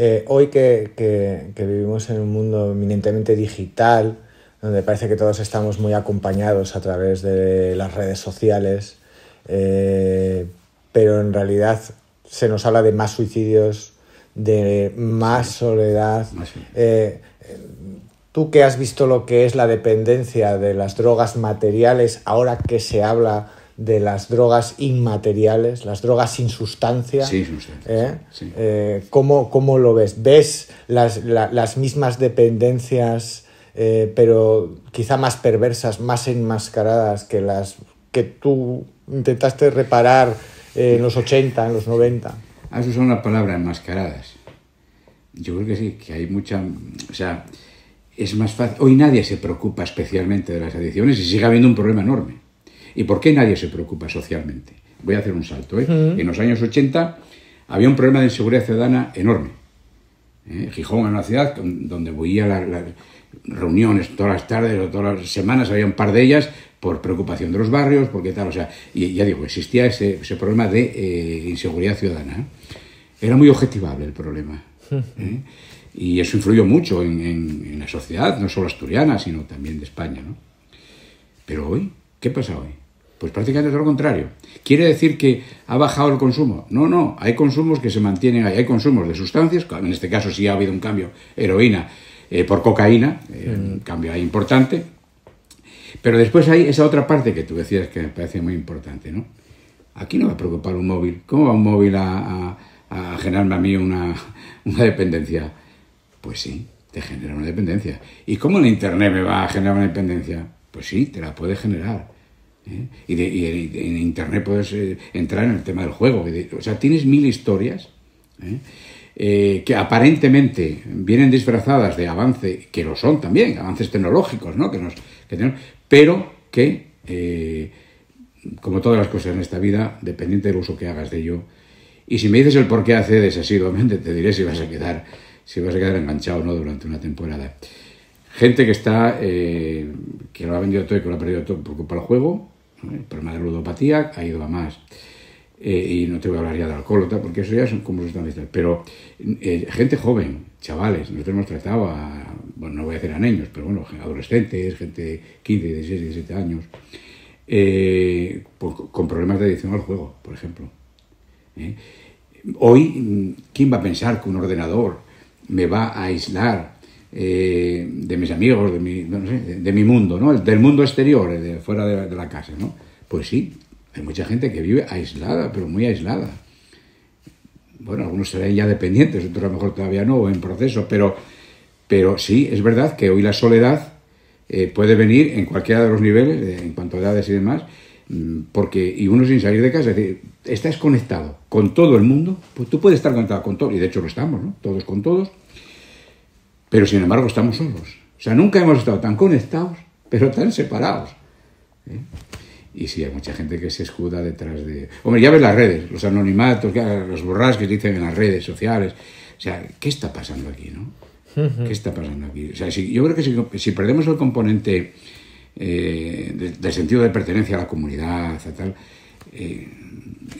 Eh, hoy que, vivimos en un mundo eminentemente digital, donde parece que todos estamos muy acompañados a través de las redes sociales, eh, pero en realidad se nos habla de más suicidios, de más soledad. Eh, tú que has visto lo que es la dependencia de las drogas materiales, ahora que se habla de las drogas inmateriales, las drogas sin sustancia. Sí, sustancia ¿eh? Eh, ¿cómo, lo ves? ¿Ves las, mismas dependencias, eh, pero quizá más perversas, más enmascaradas que las que tú intentaste reparar en los 80, en los 90? Ah, eso son una palabra, enmascaradas. Yo creo que sí, que hay mucha... O sea, es más fácil... Hoy nadie se preocupa especialmente de las adicciones y sigue habiendo un problema enorme ¿Y por qué nadie se preocupa socialmente? Voy a hacer un salto. ¿eh? En los años 80 había un problema de inseguridad ciudadana enorme. ¿eh? Gijón era una ciudad donde voy a las reuniones todas las tardes o todas las semanas, había un par de ellas por preocupación de los barrios, porque tal, o sea, y ya digo, existía ese, problema de eh, inseguridad ciudadana. Era muy objetivable el problema. Y eso influyó mucho en, en, la sociedad, no solo asturiana, sino también de España. ¿no? Pero hoy, ¿qué pasa hoy? Pues prácticamente todo lo contrario. ¿Quiere decir que ha bajado el consumo? No, no, hay consumos que se mantienen ahí, hay consumos de sustancias, en este caso sí ha habido un cambio, heroína eh, por cocaína, eh, un cambio ahí importante, pero después hay esa otra parte que tú decías que me parece muy importante, ¿no? Aquí no va a preocupar un móvil. ¿Cómo va un móvil a, generarme a mí una, dependencia? Pues sí, te genera una dependencia. ¿Y cómo el Internet me va a generar una dependencia? Pues sí, te la puede generar. ¿eh? Y, en Internet puedes eh, entrar en el tema del juego. o sea, tienes mil historias ¿eh? que aparentemente vienen disfrazadas de avance, que lo son también, avances tecnológicos, ¿no? Que nos, pero que, como todas las cosas en esta vida, dependiente del uso que hagas de ello, y si me dices el por qué accedes asiduamente, te diré si vas a quedar, si vas a quedar enganchado o no durante una temporada gente que está que lo ha vendido todo y que lo ha perdido todo por culpa del juego el problema de ludopatía ha ido a más. Eh, y no te voy a hablar ya de alcohol, porque eso ya son como Pero eh, gente joven, chavales, nosotros hemos tratado a, bueno, no voy a decir a niños, pero bueno, adolescentes, gente de 15, 16, 17 años, eh, con problemas de adicción al juego, por ejemplo. Hoy, ¿quién va a pensar que un ordenador me va a aislar eh, de mis amigos, de mi, de, mi mundo, ¿no? del mundo exterior, de fuera de, la casa. ¿no? Pues sí, hay mucha gente que vive aislada, pero muy aislada. Bueno, algunos serán ya dependientes, otros a lo mejor todavía no, o en proceso, pero, pero sí, es verdad que hoy la soledad eh, puede venir en cualquiera de los niveles, eh, en cuanto a edades y demás, mm, porque y uno sin salir de casa, es decir, estás conectado con todo el mundo, pues tú puedes estar conectado con todo, y de hecho lo estamos, ¿no? todos con todos, pero sin embargo estamos solos. O sea, nunca hemos estado tan conectados, pero tan separados. ¿eh? Y sí, hay mucha gente que se escuda detrás de... Hombre, ya ves las redes, los anonimatos, los borrasques que dicen en las redes sociales. O sea, ¿qué está pasando aquí, no? ¿Qué está pasando aquí? O sea, yo creo que si, perdemos el componente eh, del sentido de pertenencia a la comunidad, eh,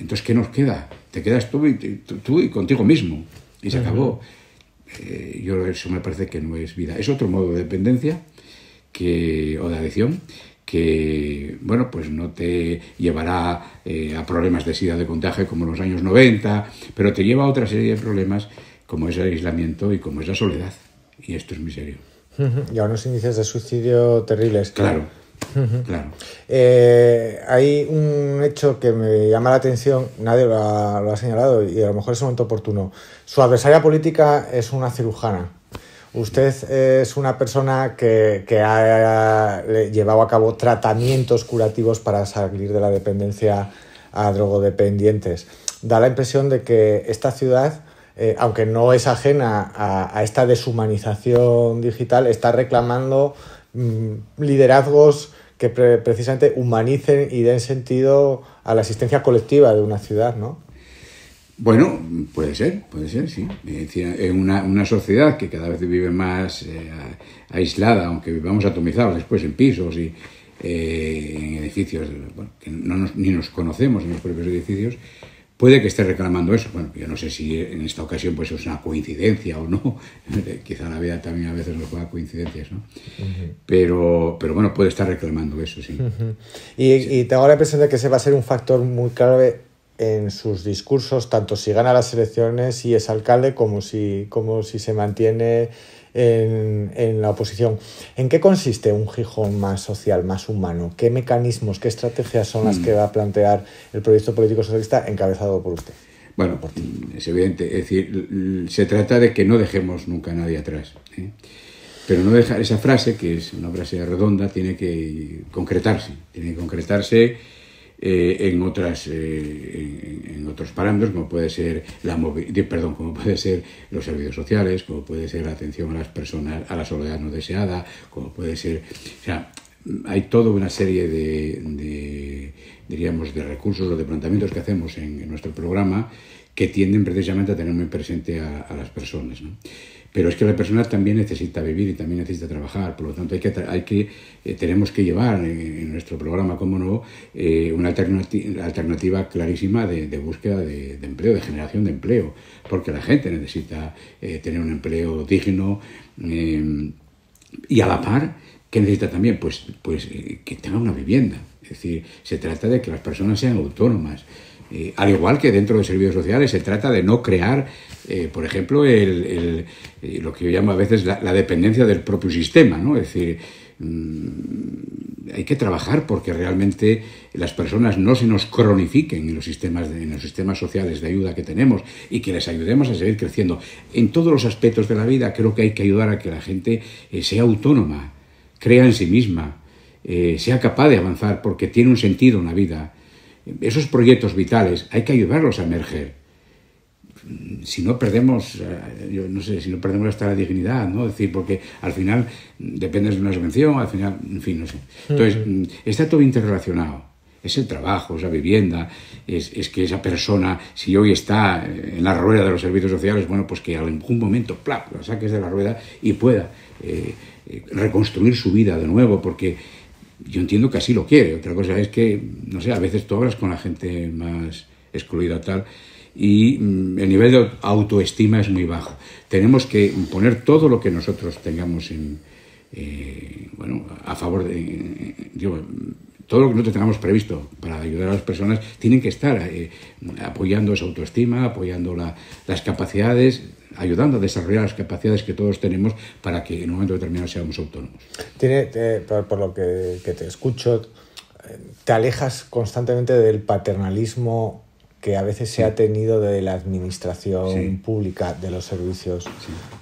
entonces, ¿qué nos queda? Te quedas tú y, tú, y contigo mismo. Y se acabó. Eh, yo eso me parece que no es vida. Es otro modo de dependencia que, o de adicción que, bueno, pues no te llevará eh, a problemas de sida de contagio como en los años 90, pero te lleva a otra serie de problemas como es el aislamiento y como es la soledad. Y esto es miseria. serio. Y a unos índices de suicidio terribles. claro. Eh, hay un hecho que me llama la atención, nadie lo ha, señalado y a lo mejor es un momento oportuno. Su adversaria política es una cirujana. Usted es una persona que, ha llevado a cabo tratamientos curativos para salir de la dependencia a drogodependientes. Da la impresión de que esta ciudad, eh, aunque no es ajena a esta deshumanización digital, está reclamando Mm, liderazgos que precisamente humanicen y den sentido a la existencia colectiva de una ciudad, ¿no? Bueno, puede ser, puede ser, sí. Es una, una sociedad que cada vez vive más eh, aislada, aunque vivamos atomizados después en pisos y eh, en edificios que no ni nos conocemos en los propios edificios, Puede que esté reclamando eso. Bueno, yo no sé si en esta ocasión pues es una coincidencia o no. Quizá la vida también a veces nos juega coincidencias, ¿no? pero, pero bueno, puede estar reclamando eso, sí. y, tengo la impresión de que ese va a ser un factor muy clave en sus discursos, tanto si gana las elecciones y es alcalde, como si, como si se mantiene en, la oposición. ¿En qué consiste un Gijón más social, más humano? ¿Qué mecanismos, qué estrategias son las mm. que va a plantear el proyecto político socialista encabezado por usted? Bueno, por ti. es evidente. Es decir, se trata de que no dejemos nunca a nadie atrás. ¿eh? Pero no dejar esa frase, que es una frase redonda, tiene que concretarse. Tiene que concretarse eh, en otras eh, en, otros parámetros como puede ser la perdón como puede ser los servicios sociales como puede ser la atención a las personas a la soledad no deseada como puede ser o sea hay toda una serie de, diríamos de recursos o de planteamientos que hacemos en, nuestro programa que tienden precisamente a tener muy presente a, las personas pero es que la persona también necesita vivir y también necesita trabajar, por lo tanto hay que, hay que, eh, tenemos que llevar en, nuestro programa, como no, eh, una alternativa, clarísima de, búsqueda de, empleo, de generación de empleo, porque la gente necesita eh, tener un empleo digno y a la par, que necesita también? Pues, pues que tenga una vivienda. Es decir, se trata de que las personas sean autónomas. Eh, al igual que dentro de servicios sociales se trata de no crear, eh, por ejemplo, eh, lo que yo llamo a veces la, dependencia del propio sistema, ¿no? Es decir, mm, hay que trabajar porque realmente las personas no se nos cronifiquen en los sistemas en los sistemas sociales de ayuda que tenemos y que les ayudemos a seguir creciendo en todos los aspectos de la vida. Creo que hay que ayudar a que la gente sea autónoma, crea en sí misma, sea capaz de avanzar porque tiene un sentido en la vida. Esos proyectos vitales hay que ayudarlos a emerger. Si no perdemos, eh, no sé, si no perdemos hasta la dignidad, ¿no? Es decir, porque al final dependes de una subvención, al final, en fin, no sé. Entonces, mm, está todo interrelacionado es el trabajo, es la vivienda, es, que esa persona, si hoy está en la rueda de los servicios sociales, bueno, pues que en algún momento, plap, la saques de la rueda y pueda eh, eh, reconstruir su vida de nuevo, porque yo entiendo que así lo quiere. Otra cosa es que, no sé, a veces tú hablas con la gente más excluida tal y mm, el nivel de autoestima es muy bajo. Tenemos que poner todo lo que nosotros tengamos en, eh, bueno, a favor de, todo lo que nosotros tengamos previsto para ayudar a las personas tienen que estar eh, apoyando esa autoestima, apoyando las capacidades, ayudando a desarrollar las capacidades que todos tenemos para que en un momento determinado seamos autónomos. Tiene, por, lo que, te escucho, eh, te alejas constantemente del paternalismo que a veces se ha tenido de la administración pública, de los servicios,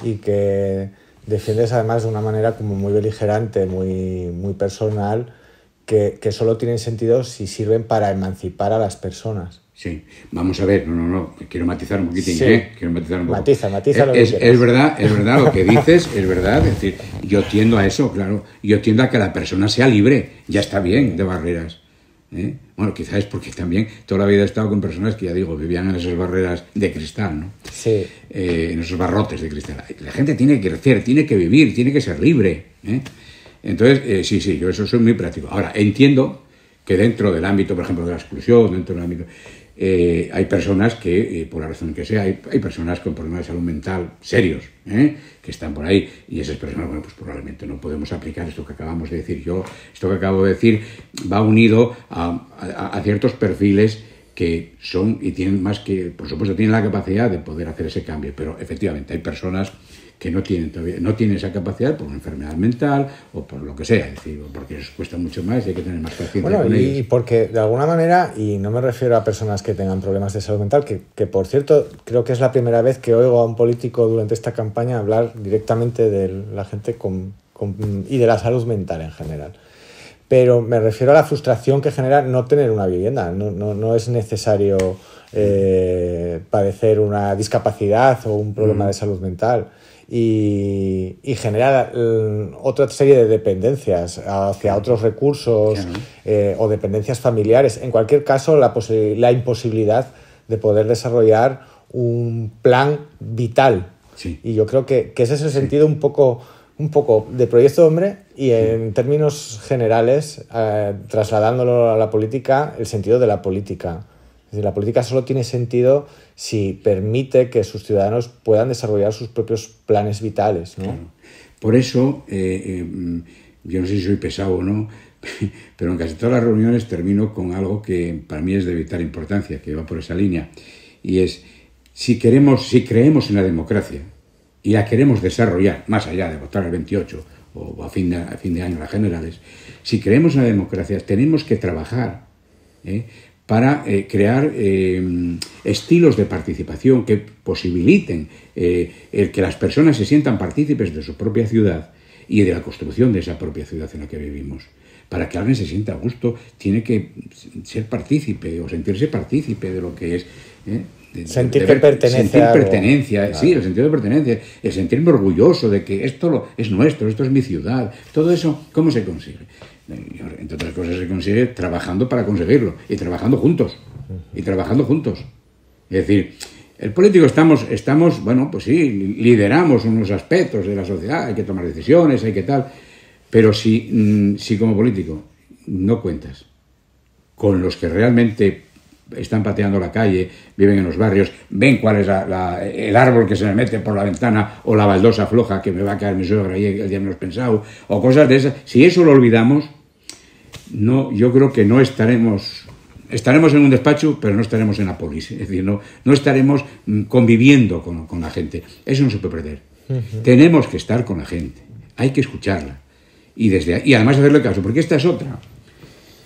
y que defiendes además de una manera como muy beligerante, muy, muy personal, que, que solo tienen sentido si sirven para emancipar a las personas. Sí, vamos a ver, no, no, no, quiero matizar un poquitín, ¿eh? Quiero matizar un poquito Matiza, matiza eh, lo es, es verdad, es verdad lo que dices, es verdad, es decir, yo tiendo a eso, claro, yo tiendo a que la persona sea libre, ya está bien de barreras. ¿eh? Bueno, quizás es porque también toda la vida he estado con personas que, ya digo, vivían en esas barreras de cristal, ¿no? Sí. Eh, en esos barrotes de cristal. La gente tiene que crecer, tiene que vivir, tiene que ser libre. Entonces, sí, sí, yo eso soy muy práctico. Ahora, entiendo que dentro del ámbito, por ejemplo, de la exclusión, dentro del ámbito eh, hay personas que, eh, por la razón que sea, hay, personas con problemas de salud mental serios ¿eh? que están por ahí y esas personas, bueno, pues probablemente no podemos aplicar esto que acabamos de decir. Yo, esto que acabo de decir va unido a ciertos perfiles que son y tienen más que, por supuesto, tienen la capacidad de poder hacer ese cambio, pero efectivamente hay personas que no tienen no tienen esa capacidad por una enfermedad mental o por lo que sea, es porque les cuesta mucho más y hay que tener más paciencia bueno, y porque de alguna manera, y no me refiero a personas que tengan problemas de salud mental, que, por cierto, creo que es la primera vez que oigo a un político durante esta campaña hablar directamente de la gente con, y de la salud mental en general pero me refiero a la frustración que genera no tener una vivienda. No, es necesario eh, mm. padecer una discapacidad o un problema mm. de salud mental y, y generar mm, otra serie de dependencias hacia otros recursos eh, o dependencias familiares. En cualquier caso, la, imposibilidad de poder desarrollar un plan vital. Y yo creo que, que ese es el sentido un poco un poco de proyecto hombre y en términos generales, eh, trasladándolo a la política, el sentido de la política la política solo tiene sentido si permite que sus ciudadanos puedan desarrollar sus propios planes vitales. Por eso, eh, eh, yo no sé si soy pesado o no, pero en casi todas las reuniones termino con algo que para mí es de vital importancia, que va por esa línea, y es si queremos, si creemos en la democracia y la queremos desarrollar, más allá de votar el 28 o a fin de, año las generales, si creemos en la democracia tenemos que trabajar ¿eh? para eh, crear em, estilos de participación que posibiliten eh, el que las personas se sientan partícipes de su propia ciudad y de la construcción de esa propia ciudad en la que vivimos. Para que alguien se sienta a gusto, tiene que ser partícipe o sentirse partícipe de lo que es. Eh, sentir pertenencia, sí, el sentido de pertenencia, el sentirme orgulloso de que esto lo, es nuestro, esto es mi ciudad. Todo eso, ¿cómo se consigue? entre otras cosas se consigue trabajando para conseguirlo y trabajando juntos y trabajando juntos es decir el político estamos estamos bueno pues sí lideramos unos aspectos de la sociedad hay que tomar decisiones hay que tal pero si mm, si como político no cuentas con los que realmente están pateando la calle, viven en los barrios, ven cuál es el árbol que se me mete por la ventana o la baldosa floja que me va a caer mi suegra el día menos pensado, o cosas de esas. Si eso lo olvidamos, no, yo creo que no estaremos estaremos en un despacho, pero no estaremos en la polis. Es decir, no, no estaremos mm, conviviendo con, la gente. Eso no se puede perder. Tenemos que estar con la gente. Hay que escucharla. Y, desde, y además hacerle caso, porque esta es otra.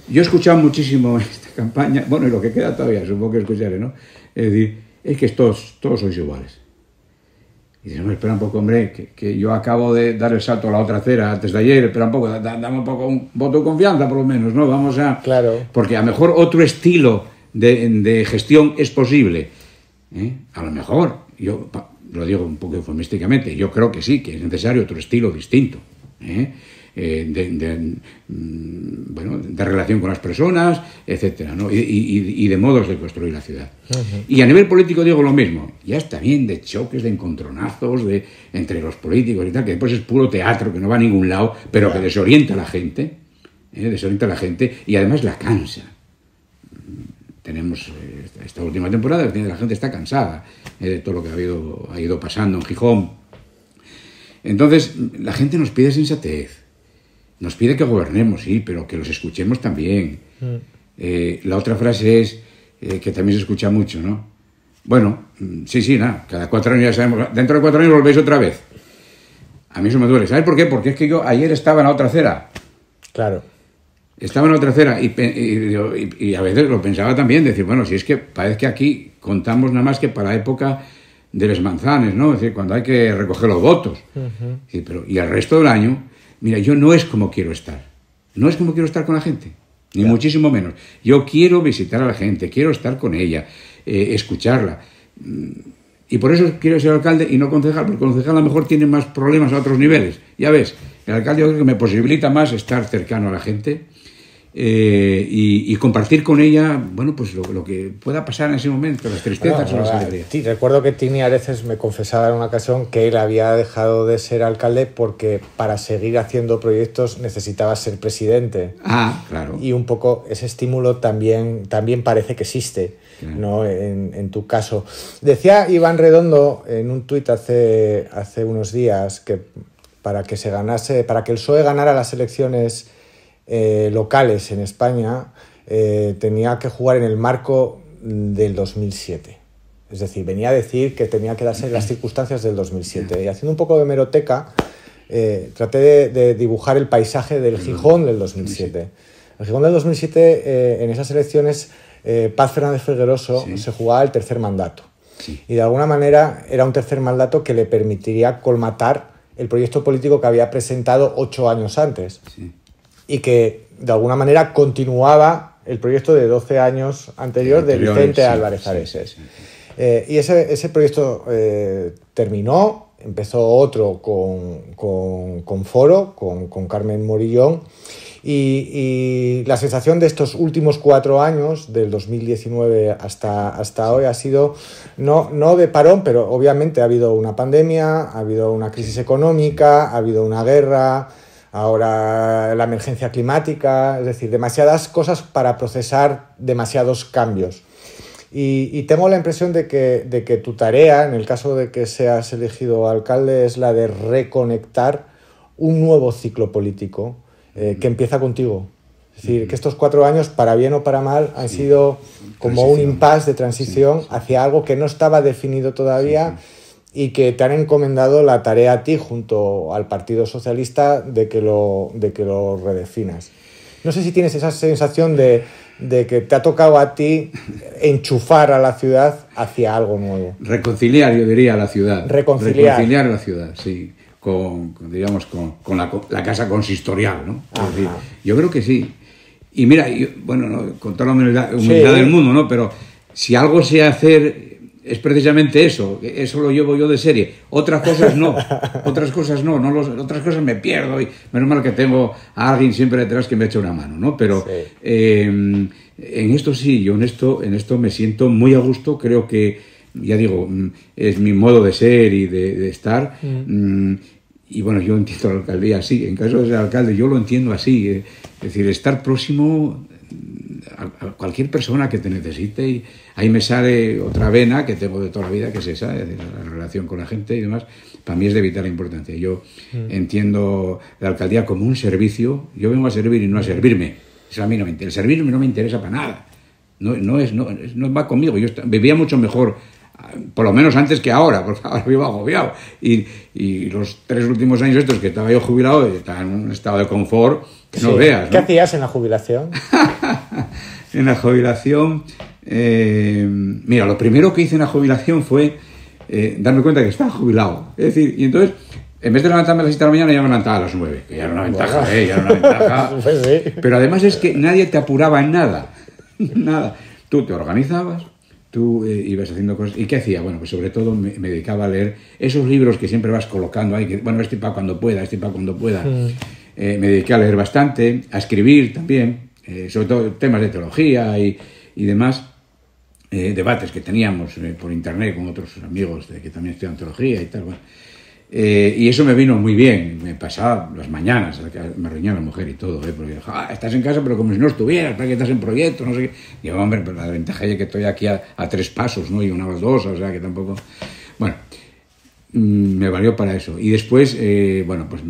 Yo he escuchado muchísimo esta campaña, bueno, y lo que queda todavía, supongo que escucharé, ¿no? Es decir, es que todos, todos sois iguales. Y no, espera un poco, hombre, que, yo acabo de dar el salto a la otra acera antes de ayer, espera un poco, dame un poco un voto de confianza por lo menos, ¿no? Vamos a... Claro. Porque a lo mejor otro estilo de, gestión es posible. ¿eh? A lo mejor, yo lo digo un poco eufemísticamente, yo creo que sí, que es necesario otro estilo distinto. ¿eh? Eh, de, mm, bueno, de relación con las personas, etcétera, y, de modos de construir la ciudad. Y a nivel político digo lo mismo, ya está bien de choques, de encontronazos de, entre los políticos y tal, que después es puro teatro, que no va a ningún lado, pero que desorienta a la gente, ¿eh? desorienta a la gente y además la cansa tenemos eh, esta última temporada, la gente está cansada de todo lo que ha, ha ido pasando en Gijón. Entonces, la gente nos pide sensatez. Nos pide que gobernemos, sí, pero que los escuchemos también. Mm. Eh, la otra frase es, eh, que también se escucha mucho, ¿no? Bueno, mm, sí, sí, nada, cada cuatro años ya sabemos, dentro de cuatro años volvéis otra vez. A mí eso me duele. ¿Sabes por qué? Porque es que yo ayer estaba en la otra acera. Claro. Estaba en la otra acera y, a veces lo pensaba también, decir, bueno, si es que parece que aquí contamos nada más que para la época de los manzanes, ¿no? Es decir, cuando hay que recoger los votos. pero, y el resto del año mira, yo no es como quiero estar, no es como quiero estar con la gente, ni muchísimo menos. Yo quiero visitar a la gente, quiero estar con ella, eh, escucharla. Mm, y por eso quiero ser alcalde y no concejal, porque concejal a lo mejor tiene más problemas a otros niveles. Ya ves, el alcalde yo creo que me posibilita más estar cercano a la gente, eh, y, compartir con ella, bueno, pues lo, que pueda pasar en ese momento, las tristezas o las eh, alegrías. Sí, recuerdo que Tini a veces me confesaba en una ocasión que él había dejado de ser alcalde porque para seguir haciendo proyectos necesitaba ser presidente. Ah, claro. Y un poco ese estímulo también, también parece que existe, ¿no? En, tu caso. Decía Iván Redondo en un tuit hace, hace unos días que para que se ganase, para que el PSOE ganara las elecciones eh, locales en España eh, tenía que jugar en el marco del 2007. Es decir, venía a decir que tenía que darse las circunstancias del 2007. Y haciendo un poco de meroteca, eh, traté de, dibujar el paisaje del Gijón del 2007. El Gijón del 2007, en esas elecciones, Paz Fernández Figueroa se jugaba el tercer mandato. Y de alguna manera era un tercer mandato que le permitiría colmatar el proyecto político que había presentado ocho años antes. Sí y que de alguna manera continuaba el proyecto de 12 años anterior de Vicente Álvarez Areses. Eh, y ese, proyecto eh, terminó, empezó otro con, Foro, con, Carmen Morillón, y, la sensación de estos últimos cuatro años, del 2019 hasta, hasta hoy, ha sido no, no de parón, pero obviamente ha habido una pandemia, ha habido una crisis económica, ha habido una guerra, ahora la emergencia climática, es decir, demasiadas cosas para procesar demasiados cambios. Y, tengo la impresión de que, tu tarea, en el caso de que seas elegido alcalde, es la de reconectar un nuevo ciclo político eh, que empieza contigo. Es decir, que estos cuatro años, para bien o para mal, han sido como un impasse de transición hacia algo que no estaba definido todavía y que te han encomendado la tarea a ti junto al Partido Socialista de que lo, de que lo redefinas. No sé si tienes esa sensación de, de que te ha tocado a ti enchufar a la ciudad hacia algo nuevo. Reconciliar, yo diría, a la ciudad. Reconciliar. Reconciliar la ciudad, sí. Con, digamos, con, la, casa consistorial, ¿no? yo creo que sí. Y mira, yo, bueno, no, con toda la humildad, del mundo, ¿no? Pero si algo se hacer es precisamente eso, eso lo llevo yo de serie. Otras cosas no, otras cosas no, no los, otras cosas me pierdo y menos mal que tengo a alguien siempre detrás que me eche una mano, ¿no? Pero em, en esto sí, yo en esto, en esto me siento muy a gusto, creo que, ya digo, mm, es mi modo de ser y de, estar. Mm. Mm, y bueno, yo entiendo la alcaldía así, en caso de ser alcalde yo lo entiendo así, eh, es decir, estar próximo a, cualquier persona que te necesite y ahí me sale otra vena que tengo de toda la vida, que es esa, la relación con la gente y demás, para mí es de vital importancia. Yo mm. entiendo la alcaldía como un servicio, yo vengo a servir y no a servirme. Eso a mí no me El servirme no me interesa para nada. No, no, es, no, va conmigo. Yo vivía mucho mejor ah, por lo menos antes que ahora, porque ahora vivo agobiado. Y, y, los tres últimos años estos que estaba yo jubilado, estaba en un estado de confort que no veas. ¿Qué hacías en la jubilación? en la jubilación, eh, mira, lo primero que hice en la jubilación fue eh, darme cuenta que estaba jubilado. Es decir, y entonces, en vez de levantarme a las 7 de la mañana, ya me levantaba a las 9, que ya era una ventaja, eh, pues Pero además es que nadie te apuraba en nada, nada. Tú te organizabas, tú ibas haciendo cosas. ¿Y qué hacía? Bueno, pues sobre todo me, dedicaba a leer esos libros que siempre vas colocando ahí, que bueno, este para cuando pueda, este para cuando pueda. Mm. me dediqué a leer bastante, a escribir también. Eh, sobre todo temas de teología y, y demás, eh, debates que teníamos eh, por internet con otros amigos de, que también estudian teología y tal. y eso me vino muy bien, me pasaba las mañanas, me reñía la mujer y todo, porque ah, estás en casa pero como si no estuvieras, para que estás en proyecto, no sé qué. Y hombre, pero la ventaja es que estoy aquí a, tres pasos, ¿no? Y una vez dos, o sea que tampoco... Bueno, mm, me valió para eso. Y después, bueno, pues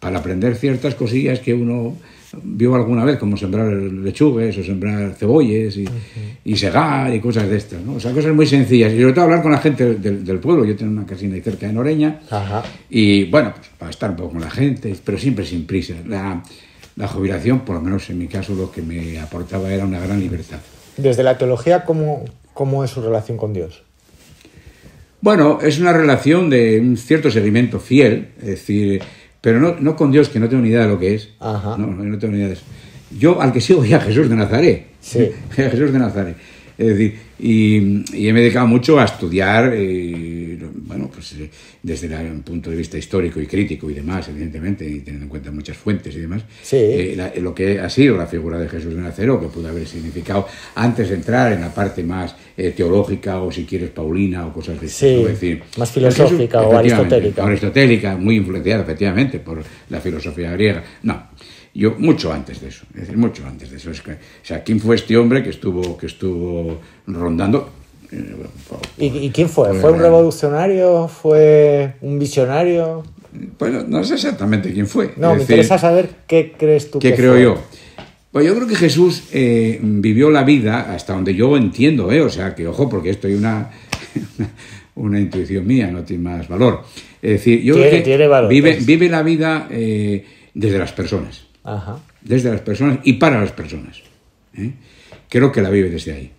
para aprender ciertas cosillas que uno vio alguna vez como sembrar lechugues o sembrar cebolles y, y, segar y cosas de estas, ¿no? O sea, cosas muy sencillas. Y sobre todo hablar con la gente del, del pueblo. Yo tengo una casina ahí cerca de Oreña Ajá. y, bueno, pues, para estar un poco con la gente, pero siempre sin prisa. La, jubilación, por lo menos en mi caso, lo que me aportaba era una gran libertad. Desde la teología, ¿cómo, cómo es su relación con Dios? Bueno, es una relación de un cierto seguimiento fiel, es decir pero no, no con Dios, que no tengo ni idea de lo que es. Ajá. No, no tengo ni idea de eso. Yo al que sigo a Jesús de Nazaret. Sí. Jesús de Nazaret. Es decir, y, y he me dedicado mucho a estudiar, eh, bueno, pues eh, desde la, un punto de vista histórico y crítico y demás, evidentemente, y teniendo en cuenta muchas fuentes y demás, eh, lo que ha sido la figura de Jesús de Nacero que pudo haber significado antes de entrar en la parte más teológica o, si quieres, paulina o cosas de sí, más filosófica o aristotélica. aristotélica, muy influenciada, efectivamente, por la filosofía griega. No, yo mucho antes de eso, es decir, mucho antes de eso. o sea, ¿quién fue este hombre que estuvo, que estuvo rondando? Eh, ¿Y, quién fue? Eh, ¿Fue un revolucionario? ¿Fue un visionario? Bueno, no sé exactamente quién fue. No, me interesa saber qué crees tú. ¿Qué creo yo? Pues yo creo que Jesús eh, vivió la vida hasta donde yo entiendo, o sea, que ojo, porque esto es una, una, intuición mía, no tiene más valor. Es decir, yo creo que vive, vive, la vida desde las personas desde las personas y para las personas. ¿eh? Creo que la vive desde ahí.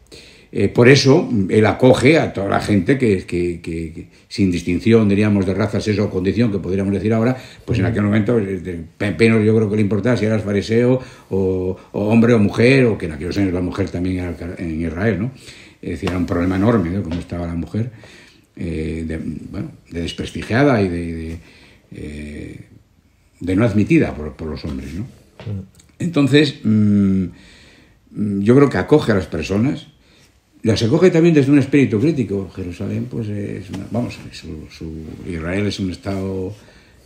Eh, por eso mm, él acoge a toda la gente que, sin distinción, diríamos, de raza, sexo o condición, que podríamos decir ahora, pues en aquel momento, eh, yo creo que le importaba si eras fariseo o, hombre o mujer, o que en aquellos años la mujer también era en Israel, ¿no? Es decir, era un problema enorme, ¿no? Cómo estaba la mujer, de, bueno, de desprestigiada y de, no admitida por los hombres, ¿no? Entonces, mm, mm, yo creo que acoge a las personas, las acoge también desde un espíritu crítico. Jerusalén, pues es vamos, su, Israel es un estado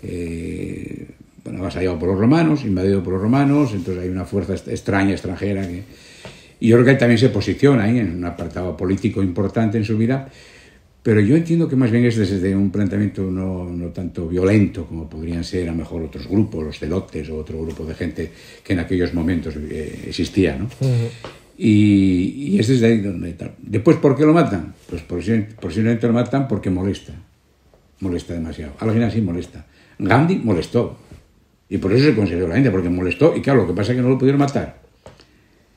eh, bueno, avasallado por los romanos, invadido por los romanos, entonces hay una fuerza extraña, extranjera que... Y yo creo que ahí también se posiciona ahí en un apartado político importante en su vida, pero yo entiendo que más bien es desde un planteamiento no, no tanto violento como podrían ser a lo mejor otros grupos, los celotes o otro grupo de gente que en aquellos momentos eh, existía. ¿no? y, es desde ahí donde Después, ¿por qué lo matan? Pues posiblemente lo matan porque molesta. Molesta demasiado. Al final sí molesta. Gandhi molestó. Y por eso se consideró la gente, porque molestó. Y claro, lo que pasa es que no lo pudieron matar.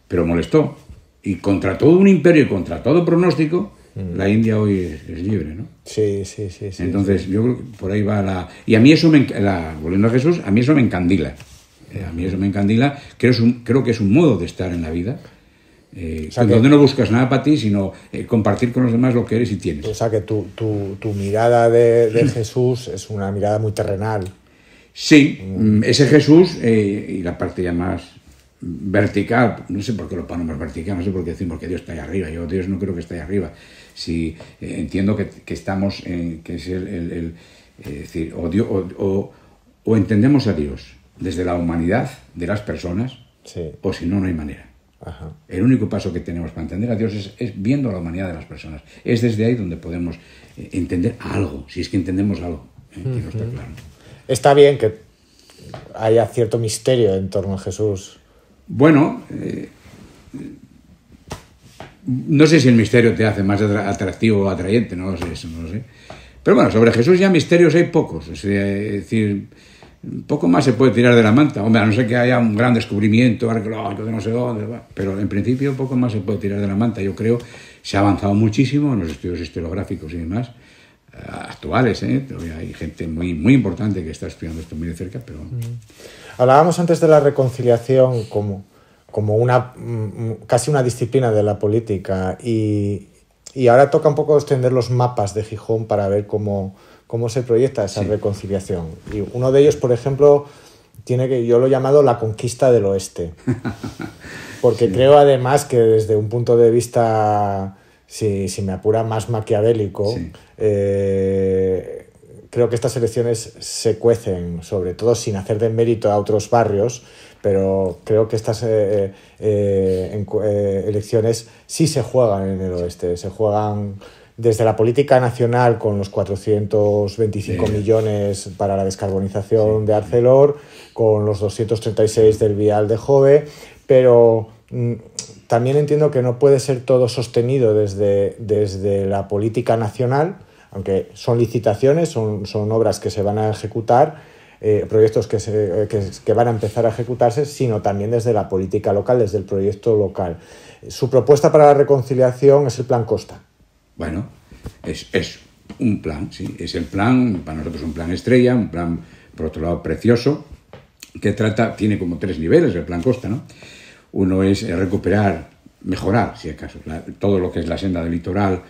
Pero molestó. Y contra todo un imperio y contra todo pronóstico, Mm. La India hoy es, libre, ¿no? Sí, sí, sí. sí Entonces, yo creo que por ahí va la. Y a mí eso me. Volviendo a Jesús, a mí eso me encandila. Eh, a mí eso me encandila. Creo, creo que es un modo de estar en la vida. Eh, donde no buscas nada para ti, sino eh, compartir con los demás lo que eres y tienes. O sea, que tu, tu, mirada de, mm. Jesús es una mirada muy terrenal. Sí, mm. ese Jesús y la parte ya más vertical, no sé por qué lo ponemos vertical, no sé por qué decimos porque Dios está ahí arriba, yo Dios no creo que esté ahí arriba, si eh, entiendo que, estamos en, que es el, el, eh, decir, o, o, entendemos a Dios desde la humanidad de las personas, o si no, no hay manera. El único paso que tenemos para entender a Dios es, viendo la humanidad de las personas. Es desde ahí donde podemos eh, entender algo, si es que entendemos algo. está, está bien que haya cierto misterio en torno a Jesús. Bueno, no sé si el misterio te hace más atractivo o atrayente, no lo sé, no sé. Pero bueno, sobre Jesús ya misterios hay pocos. Es decir, poco más se puede tirar de la manta. Hombre, no ser que haya un gran descubrimiento arqueológico no sé dónde, pero en principio poco más se puede tirar de la manta. Yo creo se ha avanzado muchísimo en los estudios historiográficos y demás eh, actuales, ¿eh? hay gente muy, muy importante que está estudiando esto muy de cerca, pero... Mm. Hablábamos antes de la reconciliación como como una mm, mm, casi una disciplina de la política y, y, ahora toca un poco extender los mapas de Gijón para ver cómo, cómo se proyecta esa reconciliación. Y uno de ellos, por ejemplo, tiene que yo lo he llamado la conquista del oeste. Porque creo además que desde un punto de vista, si, si me apura, más maquiavélico, eh, creo que estas elecciones se cuecen, sobre todo sin hacer de mérito a otros barrios, pero creo que estas eh, eh, eh, elecciones sí se juegan en el oeste, se juegan desde la política nacional con los 425 millones para la descarbonización de Arcelor, con los 236 del vial de Jove, pero mm, también entiendo que no puede ser todo sostenido desde, desde la política nacional, aunque son licitaciones, son, son obras que se van a ejecutar, eh, proyectos que, se, eh, que, van a empezar a ejecutarse, sino también desde la política local, desde el proyecto local. Su propuesta para la reconciliación es el plan Costa. Bueno, es, un plan, sí, es el plan, para nosotros un plan estrella, un plan, por otro lado, precioso, que trata, tiene como tres niveles el plan Costa, ¿no? Uno es recuperar, mejorar, si acaso, todo lo que es la senda del litoral,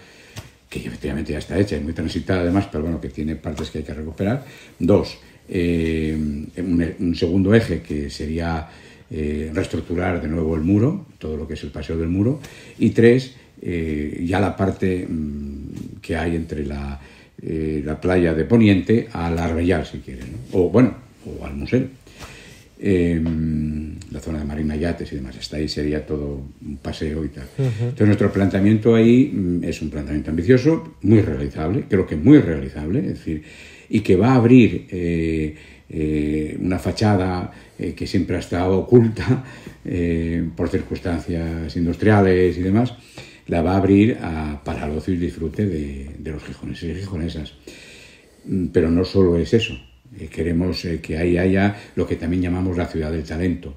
que efectivamente ya está hecha y muy transitada además, pero bueno, que tiene partes que hay que recuperar. Dos, eh, un, segundo eje que sería eh, reestructurar de nuevo el muro, todo lo que es el paseo del muro, y tres, eh, ya la parte mm, que hay entre la, playa de Poniente al Arbellar, si quieren, o bueno, o al museo. Em, la zona de Marina Yates y demás, hasta ahí sería todo un paseo y tal. Entonces nuestro planteamiento ahí mm, es un planteamiento ambicioso, muy realizable, creo que muy realizable, es decir, y que va a abrir eh, eh, una fachada eh, que siempre ha estado oculta por circunstancias industriales y demás, la va a abrir a, para el ocio y disfrute de, de los gijoneses y gijonesas. Mm, pero no solo es eso, queremos que ahí haya lo que también llamamos la ciudad del talento,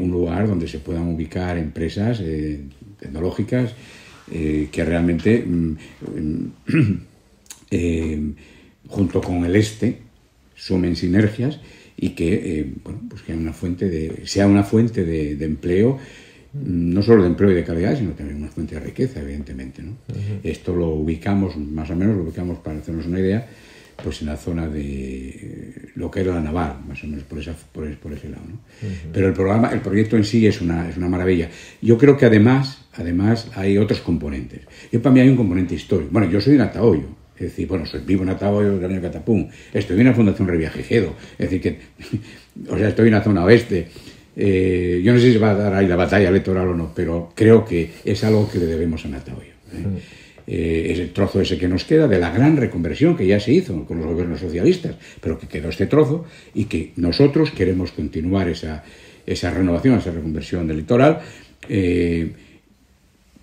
un lugar donde se puedan ubicar empresas tecnológicas que realmente... Mm, mm, junto con el este sumen sinergias y que, eh, pues una fuente de, sea una fuente de, empleo, mm, no solo de empleo y de calidad, sino también una fuente de riqueza, evidentemente. Esto lo ubicamos, más o menos lo ubicamos para hacernos una idea, pues en la zona de eh, lo que era la Navarra, más o menos por, esa, por, ese lado. Pero el programa, el proyecto en sí es una, es una maravilla. Yo creo que además, además hay otros componentes. Yo para mí hay un componente histórico. Bueno, yo soy de Atahoyo es decir, bueno, soy vivo en Ataboyo, Catapum, estoy en la Fundación Reviajejedo, es decir, que, o sea, estoy en la zona oeste. Eh, yo no sé si va a dar ahí la batalla electoral o no, pero creo que es algo que le debemos a Nataoyo. ¿eh? Eh, es el trozo ese que nos queda de la gran reconversión que ya se hizo con los gobiernos socialistas, pero que quedó este trozo y que nosotros queremos continuar esa, renovación, esa reconversión del litoral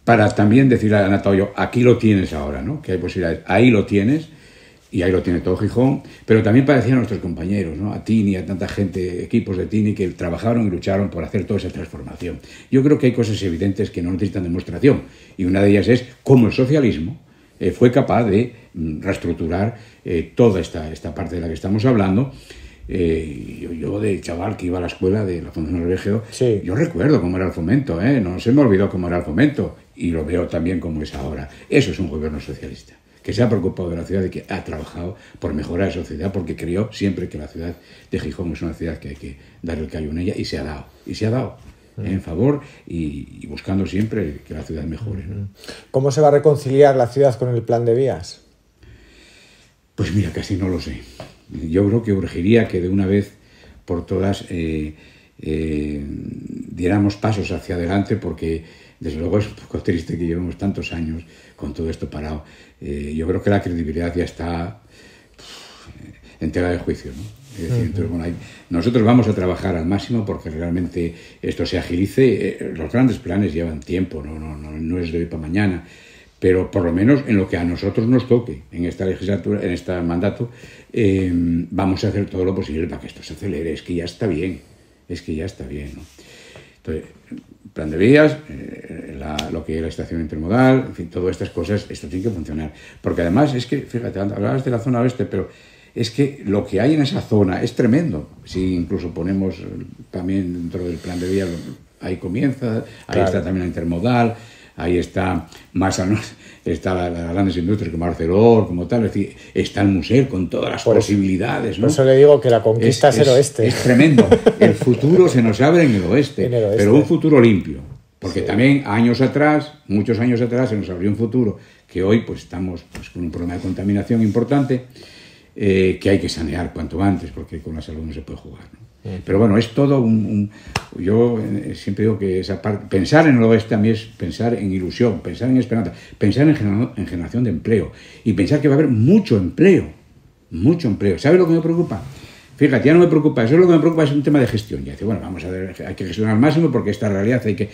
para también decirle a Natalio, aquí lo tienes ahora, ¿no? que hay posibilidades, ahí lo tienes, y ahí lo tiene todo Gijón, pero también para decir a nuestros compañeros, ¿no? a Tini, a tanta gente, equipos de Tini que trabajaron y lucharon por hacer toda esa transformación. Yo creo que hay cosas evidentes que no necesitan demostración, y una de ellas es cómo el socialismo eh, fue capaz de mm, reestructurar eh, toda esta, esta parte de la que estamos hablando, eh, yo, de chaval que iba a la escuela de la Fundación Norvegio, yo recuerdo cómo era el fomento, no se me olvidó cómo era el fomento y lo veo también como es ahora. Eso es un gobierno socialista, que se ha preocupado de la ciudad y que ha trabajado por mejorar la sociedad, porque creyó siempre que la ciudad de Gijón es una ciudad que hay que dar el callo en ella y se ha dado, y se ha dado mm. en favor y, buscando siempre que la ciudad mejore. Mm-hmm. ¿Cómo se va a reconciliar la ciudad con el plan de vías? Pues mira, casi no lo sé. Yo creo que urgiría que de una vez por todas eh, eh, diéramos pasos hacia adelante porque desde luego es un poco triste que llevemos tantos años con todo esto parado. Eh, yo creo que la credibilidad ya está entera de juicio. ¿no? entonces, nosotros vamos a trabajar al máximo porque realmente esto se agilice. Eh, los grandes planes llevan tiempo, no, no, es de hoy para mañana pero por lo menos en lo que a nosotros nos toque en esta legislatura, en este mandato, em, vamos a hacer todo lo posible para que esto se acelere. Es que ya está bien, es que ya está bien. Entonces, plan de vías, eh, lo que es la estación intermodal, en fin, todas estas cosas, esto tiene que funcionar. Porque además es que, fíjate, hablabas de la zona oeste, pero es que lo que hay en esa zona es tremendo. Si incluso ponemos eh, también dentro del plan de vías, ahí comienza, ahí está también la intermodal, ahí está más norte está la, grandes industrias como Arcelor, como tal, es decir, está el museo con todas las posibilidades. ¿no? Por eso le digo que la conquista es, el oeste. Es tremendo. El futuro se nos abre en el, oeste, pero un futuro limpio. Porque también años atrás, muchos años atrás, se nos abrió un futuro que hoy pues estamos pues, con un problema de contaminación importante eh, que hay que sanear cuanto antes porque con la salud no se puede jugar. Eh, Pero bueno, es todo un, Yo eh, siempre digo que esa parte, pensar en el oeste a mí es pensar en ilusión, pensar en esperanza, pensar en, en, generación de empleo y pensar que va a haber mucho empleo, mucho empleo. ¿Sabes lo que me preocupa? Fíjate, ya no me preocupa, eso es lo que me preocupa, es un tema de gestión. Ya dice, bueno, vamos a ver, hay que gestionar al máximo porque esta realidad hay que...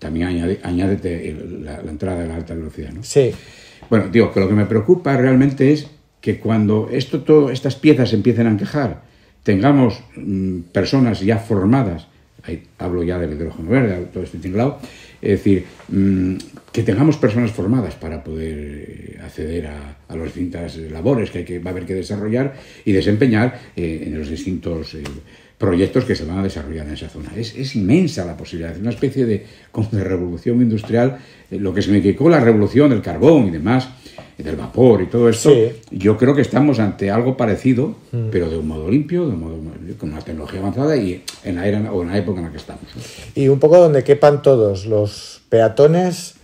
También añade, añádete la, entrada de la alta velocidad, ¿no? Sí. Bueno, digo que lo que me preocupa realmente es que cuando esto, todo, estas piezas empiecen a encajar, tengamos mm, personas ya formadas, hablo ya del hidrógeno verde, todo este tinglado, es decir, mm, que tengamos personas formadas para poder eh, acceder a, las distintas labores que, hay que va a haber que desarrollar y desempeñar eh, en los distintos eh, proyectos que se van a desarrollar en esa zona. Es, inmensa la posibilidad, es una especie de, como de revolución industrial, lo que significó la revolución del carbón y demás, del vapor y todo eso. Yo creo que estamos ante algo parecido, mm. pero de un modo limpio, de un modo, con una tecnología avanzada y en la o en la época en la que estamos. Y un poco donde quepan todos los peatones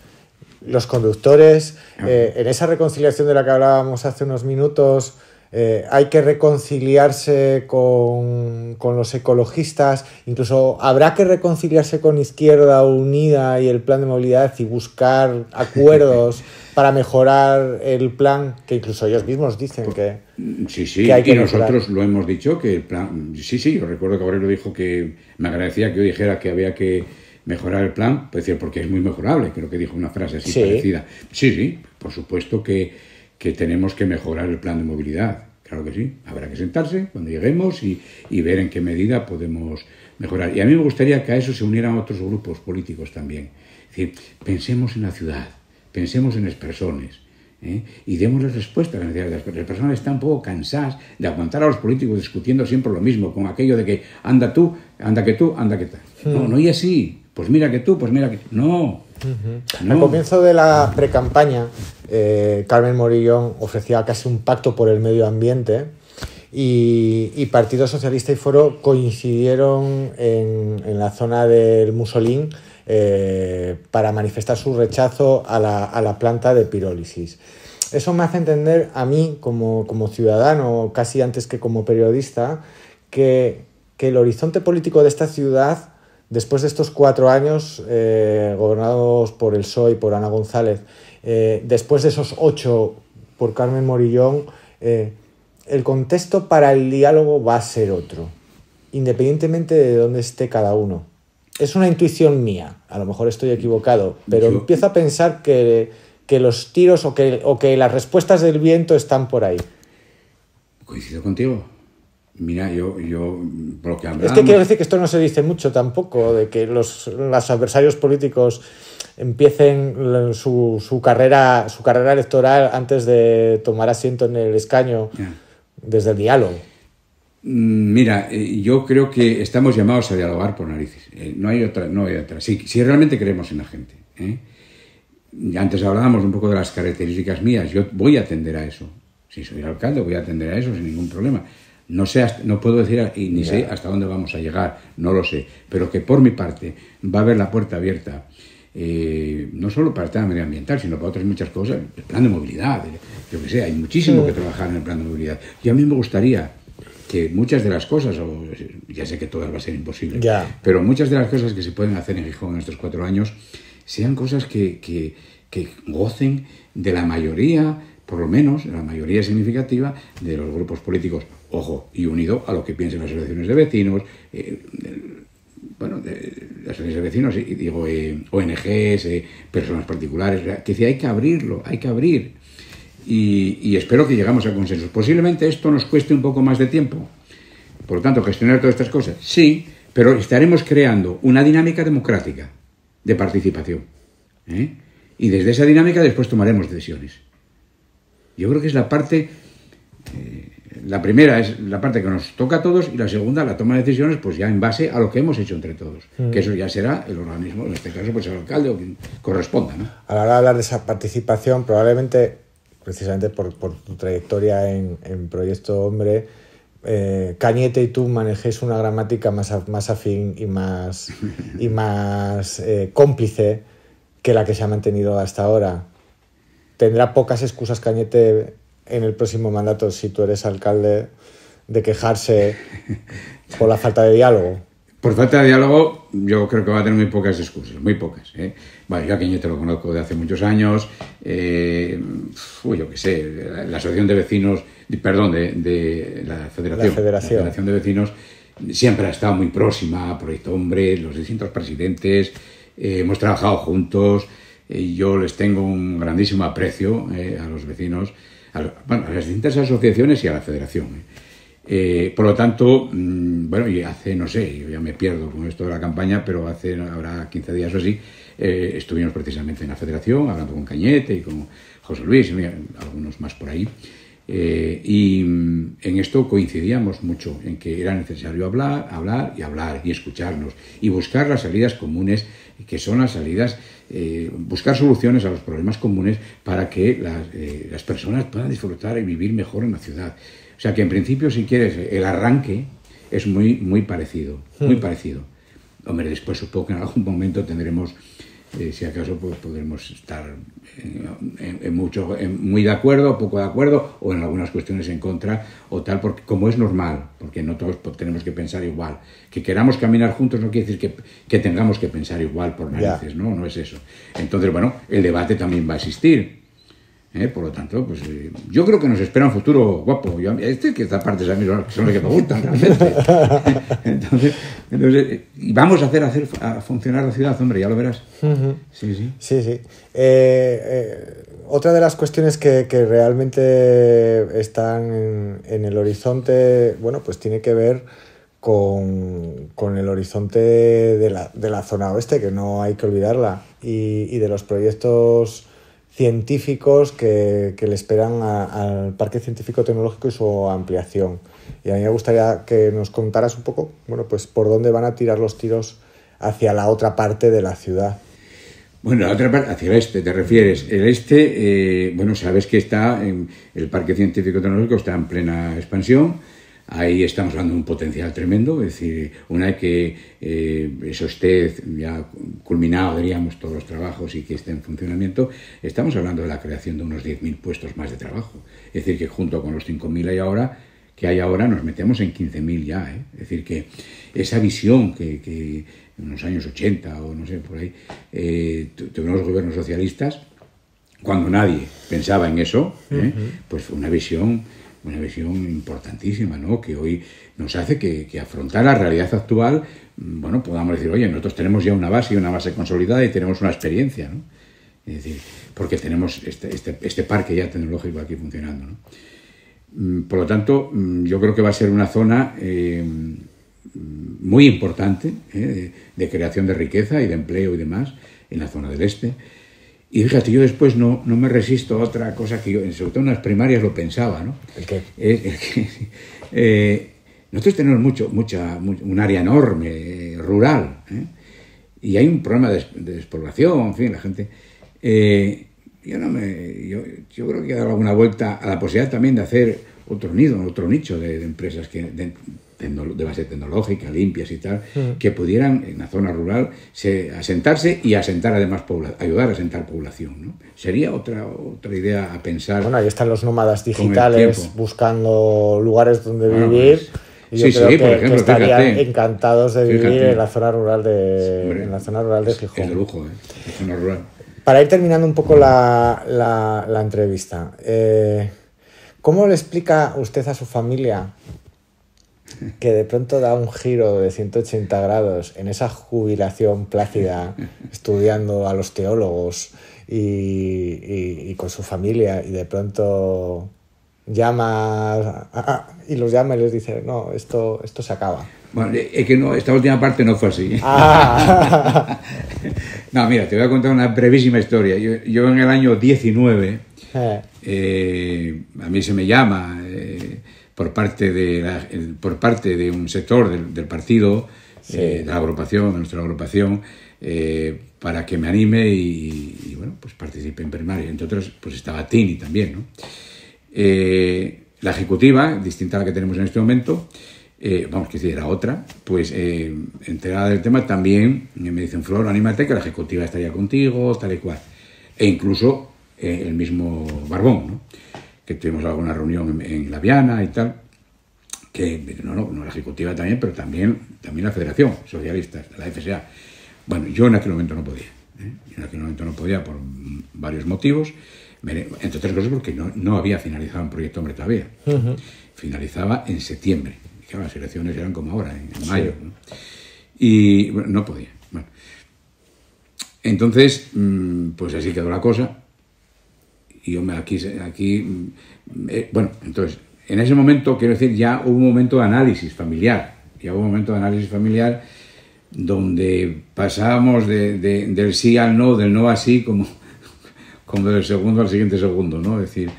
los conductores, eh, en esa reconciliación de la que hablábamos hace unos minutos, eh, hay que reconciliarse con, los ecologistas, incluso habrá que reconciliarse con Izquierda Unida y el plan de movilidad y buscar acuerdos para mejorar el plan, que incluso ellos mismos dicen que... Sí, sí, y nosotros lo hemos dicho, que el plan... Sí, sí, yo recuerdo que Aurelio dijo que me agradecía que yo dijera que había que mejorar el plan, puede decir, porque es muy mejorable, creo que dijo una frase así parecida. Sí, sí, por supuesto que, tenemos que mejorar el plan de movilidad, claro que sí, habrá que sentarse cuando lleguemos y, ver en qué medida podemos mejorar. Y a mí me gustaría que a eso se unieran otros grupos políticos también. Es decir, pensemos en la ciudad, pensemos en las personas. ¿Eh? y demos las respuestas a las las personas. están un poco cansadas de aguantar a los políticos discutiendo siempre lo mismo, con aquello de que anda tú, anda que tú, anda que tal. Hmm. No, no y así pues mira que tú, pues mira que... No. Al comienzo de la precampaña, eh, Carmen Morillón ofrecía casi un pacto por el medio ambiente y, Partido Socialista y Foro coincidieron en, la zona del Musolín eh, para manifestar su rechazo a la, planta de pirólisis eso me hace entender a mí como, ciudadano, casi antes que como periodista, que, que el horizonte político de esta ciudad Después de estos cuatro años, eh, gobernados por el PSOE y por Ana González, eh, después de esos ocho por Carmen Morillón, eh, el contexto para el diálogo va a ser otro, independientemente de dónde esté cada uno. Es una intuición mía, a lo mejor estoy equivocado, pero empiezo a pensar que, los tiros o que las respuestas del viento están por ahí. Coincido contigo, Mira, yo, yo que Es que quiero decir que esto no se dice mucho tampoco, de que los, los adversarios políticos empiecen su, su, carrera, su carrera electoral antes de tomar asiento en el escaño desde el diálogo. Mm, mira, eh, yo creo que estamos llamados a dialogar por narices. Eh, no hay otra, no hay otra. Si, si realmente creemos en la gente. ¿eh? Antes hablábamos un poco de las características mías. Yo voy a atender a eso. Si soy alcalde, voy a atender a eso sin ningún problema. No, sé, no puedo decir ni sé hasta dónde vamos a llegar, no lo sé, pero que por mi parte va a haber la puerta abierta, eh, no solo para el tema medioambiental, sino para otras muchas cosas, el plan de movilidad, yo que sea, hay muchísimo que trabajar en el plan de movilidad. Y a mí me gustaría que muchas de las cosas, ya sé que todas va a ser imposible, pero muchas de las cosas que se pueden hacer en Gijón en estos cuatro años sean cosas que, que gocen de la mayoría, por lo menos de la mayoría significativa de los grupos políticos ojo, y unido a lo que piensen las asociaciones de vecinos, eh, eh, bueno, las asociaciones de vecinos, y, digo, eh, ONGs, personas particulares, que decía, hay que abrirlo, hay que abrir. Y, espero que llegamos a consensos. Posiblemente esto nos cueste un poco más de tiempo. Por lo tanto, gestionar todas estas cosas, sí, pero estaremos creando una dinámica democrática de participación. Y desde esa dinámica después tomaremos decisiones. Yo creo que es la parte la primera es la parte que nos toca a todos y la segunda la toma de decisiones pues ya en base a lo que hemos hecho entre todos, mm. que eso ya será el organismo, en este caso pues el alcalde o quien corresponda. A la hora de hablar de esa participación, probablemente, precisamente por, tu trayectoria en, Proyecto Hombre, eh, Cañete y tú manejes una gramática más, más afín y más, y más eh, cómplice que la que se ha mantenido hasta ahora. Tendrá pocas excusas Cañete en el próximo mandato, si tú eres alcalde, de quejarse por la falta de diálogo? Por falta de diálogo, yo creo que va a tener muy pocas excusas, muy pocas. ¿eh? Bueno, yo a lo conozco de hace muchos años. Eh, yo qué sé, la, Asociación de Vecinos, perdón, de, la, Federación, la, Federación, de Vecinos siempre ha estado muy próxima a Proyecto Hombre, los distintos presidentes, eh, hemos trabajado juntos. ...y eh, yo les tengo un grandísimo aprecio a los vecinos a, bueno, a las distintas asociaciones y a la federación. ¿eh? Eh, por lo tanto, mm, bueno, y hace, no sé, yo ya me pierdo con esto de la campaña, pero hace, ahora 15 días o así, eh, estuvimos precisamente en la federación, hablando con Cañete y con José Luis, y algunos más por ahí, y mm, en esto coincidíamos mucho, en que era necesario hablar, hablar y hablar, y escucharnos, y buscar las salidas comunes, que son las salidas eh, buscar soluciones a los problemas comunes para que eh, las, personas puedan disfrutar y vivir mejor en la ciudad. O sea que en principio, si quieres, el arranque es muy, muy parecido, muy hmm. parecido. Hombre, después supongo que en algún momento tendremos eh, si acaso pues, podremos estar eh, en, mucho, muy de acuerdo, poco de acuerdo, o en algunas cuestiones en contra, o tal, como es normal, porque no todos pues, tenemos que pensar igual. Que queramos caminar juntos no quiere decir que, tengamos que pensar igual por narices, ¿no? No es eso. Entonces, bueno, el debate también va a existir ¿eh? por lo tanto, pues eh, yo creo que nos espera un futuro guapo. este, que a mí son que me gustan realmente. entonces, y vamos a hacer, funcionar la ciudad, hombre, ya lo verás. Sí, sí. Sí, sí. Eh, otra de las cuestiones que, realmente están en, el horizonte, bueno, pues tiene que ver con, el horizonte de la, zona oeste, que no hay que olvidarla, y, y de los proyectos científicos que, le esperan al Parque Científico Tecnológico y su ampliación. Y a mí me gustaría que nos contaras un poco, bueno, pues por dónde van a tirar los tiros hacia la otra parte de la ciudad. Bueno, la otra parte, hacia el este te refieres. El este, eh, bueno, sabes que está, en, el Parque Científico Tecnológico está en plena expansión Ahí estamos hablando de un potencial tremendo, es decir, una vez que eh, eso esté ya culminado, diríamos, todos los trabajos y que esté en funcionamiento, estamos hablando de la creación de unos 10.000 puestos más de trabajo. Es decir, que junto con los 5.000 hay ahora, que hay ahora, nos metemos en 15.000 ya. ¿eh? Es decir, que esa visión que, en los años 80 o no sé, por ahí, eh, tuvieron los gobiernos socialistas, cuando nadie pensaba en eso, ¿eh? pues fue una visión una visión importantísima, ¿no? Que hoy nos hace que, afrontar la realidad actual, mm, bueno, podamos decir, oye, nosotros tenemos ya una base, y una base consolidada y tenemos una experiencia, ¿no? Es decir, porque tenemos este, este, este parque ya tecnológico aquí funcionando, mm, Por lo tanto, mm, yo creo que va a ser una zona eh, muy importante ¿eh? de creación de riqueza y de empleo y demás en la zona del este. Y fíjate, yo después no, no me resisto a otra cosa que yo, sobre todo en las primarias lo pensaba, ¿no? Eh, eh, nosotros tenemos mucho, mucha, un área enorme, eh, rural, y hay un problema de, despoblación, en fin, la gente... yo, no me, yo, creo que he dado alguna vuelta a la posibilidad también de hacer otro nido, otro nicho de, de empresas que, de, de base tecnológica, limpias y tal, que pudieran en la zona rural se, asentarse y asentar además ayudar a asentar población. Sería otra, otra idea a pensar. Bueno, ahí están los nómadas digitales buscando lugares donde pues, vivir. Y yo sí, creo sí, que, por ejemplo, estarían encantados de vivir en la zona rural de, en la zona rural de Es lujo, ¿eh? zona rural. Para ir terminando un poco la, entrevista, eh, ¿cómo le explica usted a su familia que de pronto da un giro de 180 grados en esa jubilación plácida, estudiando a los teólogos y, con su familia, y de pronto llama ah, ah, y los llama y les dice, no, esto, esto se acaba. Bueno, es que no, esta última parte no fue así. Ah. no, mira, te voy a contar una brevísima historia. Yo, en el año 19, eh. Eh, a mí se me llama por parte de, por parte de un sector del, partido, eh, de la agrupación, de nuestra agrupación, eh, para que me anime y, bueno, pues participe en primaria. Entre otras, pues estaba Tini también, ¿no? Eh, la ejecutiva, distinta a la que tenemos en este momento, vamos, que decir, era otra, pues enterada del tema también me dicen, Flor, anímate que la ejecutiva estaría contigo, tal y cual. E incluso el mismo Barbón, ¿no? que tuvimos alguna reunión en, La Viana y tal, que no, no, no, la ejecutiva también, pero también, también la Federación Socialista, la FSA. Bueno, yo en aquel momento no podía. ¿eh? en aquel momento no podía por varios motivos, entre otras cosas porque no, había finalizado un proyecto hombre todavía. Finalizaba en septiembre. las elecciones eran como ahora, en, mayo. Y no podía. Entonces, mm, pues así quedó la cosa y me aquí, aquí mm, eh, bueno, entonces, en ese momento, quiero decir, ya hubo un momento de análisis familiar, ya hubo un momento de análisis familiar donde pasábamos del sí al no, del no a sí, como, como del segundo al siguiente segundo, ¿no? Es decir,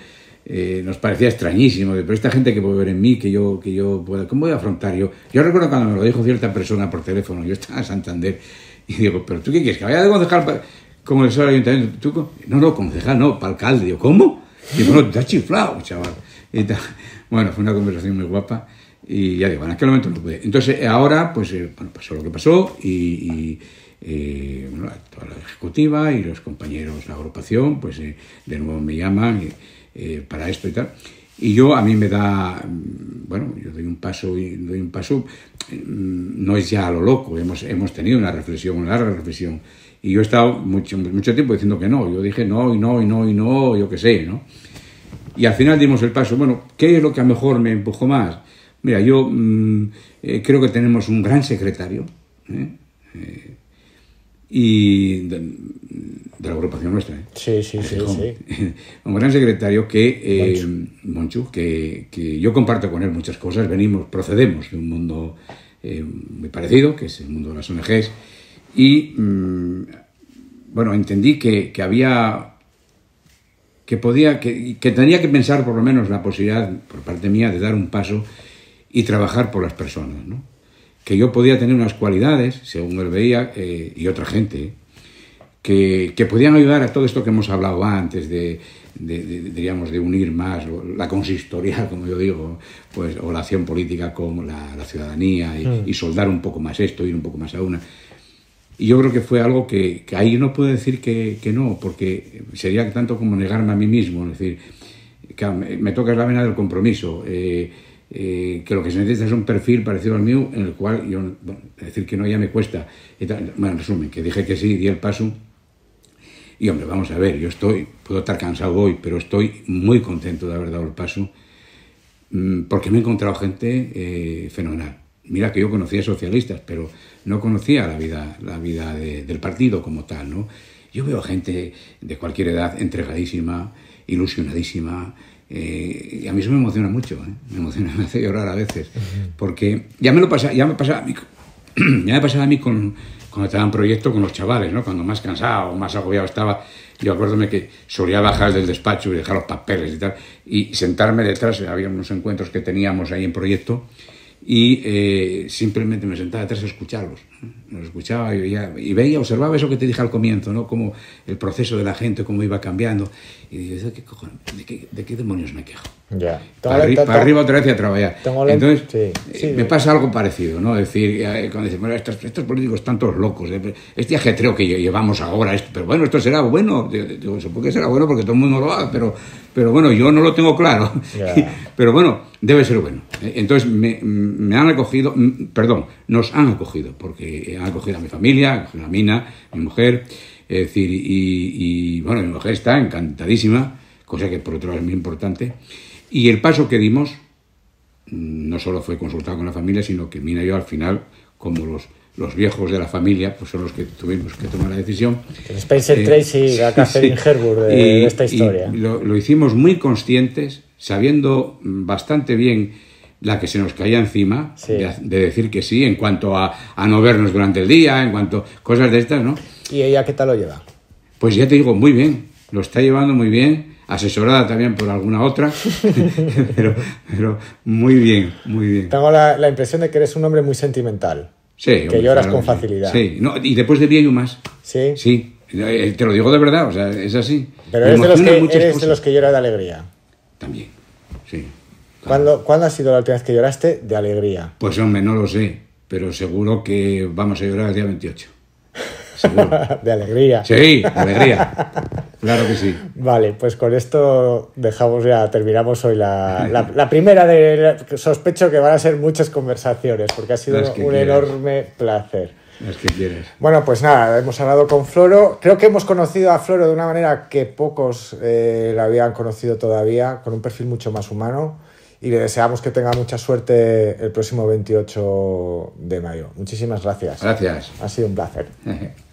eh, nos parecía extrañísimo, pero esta gente que puede ver en mí, que yo, que yo pueda, ¿cómo voy a afrontar yo? Yo recuerdo cuando me lo dijo cierta persona por teléfono, yo estaba en Santander, y digo, pero tú qué quieres, que vaya de concejal sale el ayuntamiento, No, no, concejal, no, para alcalde. yo ¿cómo? Digo, no, te has chiflado, chaval. bueno, fue una conversación muy guapa. Y ya digo, bueno, en aquel momento no pude. Entonces, ahora, pues, eh, bueno, pasó lo que pasó y, eh, bueno, toda la ejecutiva y los compañeros, la agrupación, pues eh, de nuevo me llaman para esto y tal. Y yo, a mí me da, mm, bueno, yo doy un paso, y doy un paso, mm, no es ya a lo loco, hemos, hemos tenido una reflexión, una larga reflexión y yo he estado mucho, mucho tiempo diciendo que no. Yo dije no, y no, y no, y no, yo qué sé, ¿no? Y al final dimos el paso. Bueno, ¿qué es lo que a lo mejor me empujó más? Mira, yo mm, eh, creo que tenemos un gran secretario ¿eh? Eh, y de, la agrupación nuestra. Sí, sí, sí, sí. un gran secretario que, Monchu. que, que, yo comparto con él muchas cosas. Venimos, procedemos de un mundo muy parecido, que es el mundo de las ONGs y mm, bueno, entendí que, había que podía que, tenía que pensar por lo menos la posibilidad por parte mía de dar un paso y trabajar por las personas, ¿no? que yo podía tener unas cualidades, según él veía, eh, y otra gente, que, podían ayudar a todo esto que hemos hablado antes, de, de, unir más la consistorial, como yo digo, pues, o la acción política con la, ciudadanía, y, mm. y, soldar un poco más esto, ir un poco más a una. Y yo creo que fue algo que, ahí no puedo decir que, que, no, porque sería tanto como negarme a mí mismo. Es decir, que me toca la vena del compromiso, eh, eh, que lo que se necesita es un perfil parecido al mío, en el cual yo, decir que no ya me cuesta. Bueno, en resumen, que dije que sí, di el paso. Y hombre, vamos a ver, yo estoy, puedo estar cansado hoy, pero estoy muy contento de haber dado el paso, mm, porque me he encontrado gente eh, fenomenal. Mira que yo conocía socialistas, pero no conocía la vida, la vida del partido como tal, ¿no? Yo veo gente de cualquier edad entregadísima, ilusionadísima, eh, y a mí eso me emociona mucho, ¿eh? me emociona, me hace llorar a veces, porque ya me lo pasa, ya me pasaba a mí, ya me pasaba a mí con, cuando estaba en proyecto con los chavales, ¿no? Cuando más cansado, más agobiado estaba, yo acuérdome que solía bajar del despacho y dejar los papeles y tal, y sentarme detrás, había unos encuentros que teníamos ahí en proyecto, y eh, simplemente me sentaba atrás a escucharlos. Nos escuchaba y, veía, observaba eso que te dije al comienzo, ¿no? Como el proceso de la gente, cómo iba cambiando. Y dije ¿de qué, de qué, demonios me quejo? Ya. Para, arriba otra vez y a trabajar. Entonces, eh, me pasa algo parecido, ¿no? Es decir, eh, cuando dicen, bueno, estos, políticos tantos locos, eh, este ajetreo que llevamos ahora, pero bueno, esto será bueno, supongo que será bueno porque todo el mundo lo haga, pero, pero bueno, yo no lo tengo claro. pero bueno, debe ser bueno. Entonces, me, me han acogido, perdón, nos han acogido, porque eh, han acogido a mi familia, a Mina, mi mujer, es decir, y, bueno, mi mujer está encantadísima, cosa que por otro lado es muy importante. Y el paso que dimos mm, no solo fue consultado con la familia, sino que Mina y yo al final, como los, los viejos de la familia, pues son los que tuvimos que tomar la decisión. Spencer Tracy la Catherine de, esta historia. lo hicimos muy conscientes, sabiendo bastante bien la que se nos caía encima de, decir que sí en cuanto a, no vernos durante el día, en cuanto cosas de estas, ¿no? ¿Y ella qué tal lo lleva? Pues ya te digo, muy bien, lo está llevando muy bien, asesorada también por alguna otra, pero, muy bien, muy bien. Tengo la, impresión de que eres un hombre muy sentimental. Sí. Que lloras con facilidad. Sí, y después de bien y más. Sí. Sí, eh, te lo digo de verdad, o sea, es así. Pero eres, de los, que, eres de los que llora de alegría. También. ¿Cuándo, ha sido la última vez que lloraste de alegría? Pues hombre, no lo sé, pero seguro que vamos a llorar el día 28. de alegría. Sí, alegría. Claro que sí. Vale, pues con esto dejamos ya, terminamos hoy la, primera de... Sospecho que van a ser muchas conversaciones, porque ha sido un enorme placer. Las que quieres. Bueno, pues nada, hemos hablado con Floro. Creo que hemos conocido a Floro de una manera que pocos eh, la habían conocido todavía, con un perfil mucho más humano y le deseamos que tenga mucha suerte el próximo 28 de mayo. Muchísimas gracias. Gracias. Ha sido un placer.